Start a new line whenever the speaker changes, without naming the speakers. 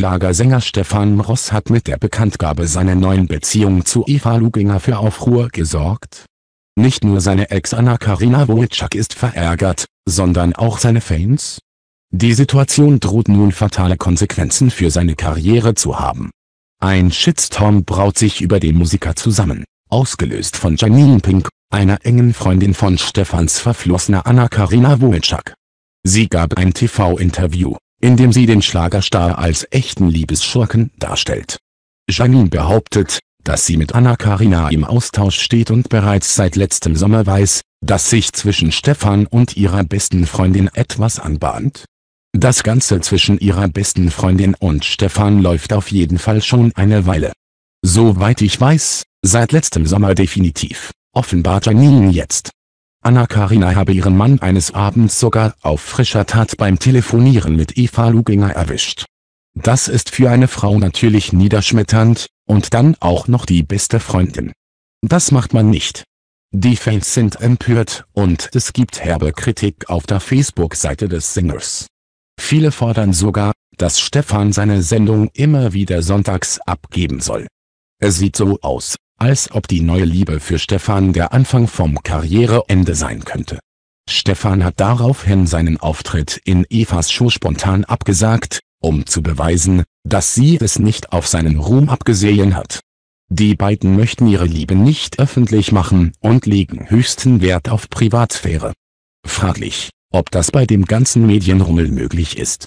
Schlagersänger Stefan Ross hat mit der Bekanntgabe seiner neuen Beziehung zu Eva Luginger für Aufruhr gesorgt. Nicht nur seine Ex Anna Karina Wojcik ist verärgert, sondern auch seine Fans. Die Situation droht nun fatale Konsequenzen für seine Karriere zu haben. Ein Shitstorm braut sich über den Musiker zusammen, ausgelöst von Janine Pink, einer engen Freundin von Stefans verflossener Anna Karina Wojcik. Sie gab ein TV-Interview, indem sie den Schlagerstar als echten Liebesschurken darstellt. Janine behauptet, dass sie mit Anna Karina im Austausch steht und bereits seit letztem Sommer weiß, dass sich zwischen Stefan und ihrer besten Freundin etwas anbahnt. Das Ganze zwischen ihrer besten Freundin und Stefan läuft auf jeden Fall schon eine Weile. Soweit ich weiß, seit letztem Sommer definitiv, offenbart Janine jetzt. Anna-Karina habe ihren Mann eines Abends sogar auf frischer Tat beim Telefonieren mit Eva Luginger erwischt. Das ist für eine Frau natürlich niederschmetternd, und dann auch noch die beste Freundin. Das macht man nicht. Die Fans sind empört, und es gibt herbe Kritik auf der Facebook-Seite des Singers. Viele fordern sogar, dass Stefan seine Sendung immer wieder sonntags abgeben soll. Es sieht so aus, als ob die neue Liebe für Stefan der Anfang vom Karriereende sein könnte. Stefan hat daraufhin seinen Auftritt in Evas Show spontan abgesagt, um zu beweisen, dass sie es nicht auf seinen Ruhm abgesehen hat. Die beiden möchten ihre Liebe nicht öffentlich machen und legen höchsten Wert auf Privatsphäre. Fraglich, ob das bei dem ganzen Medienrummel möglich ist.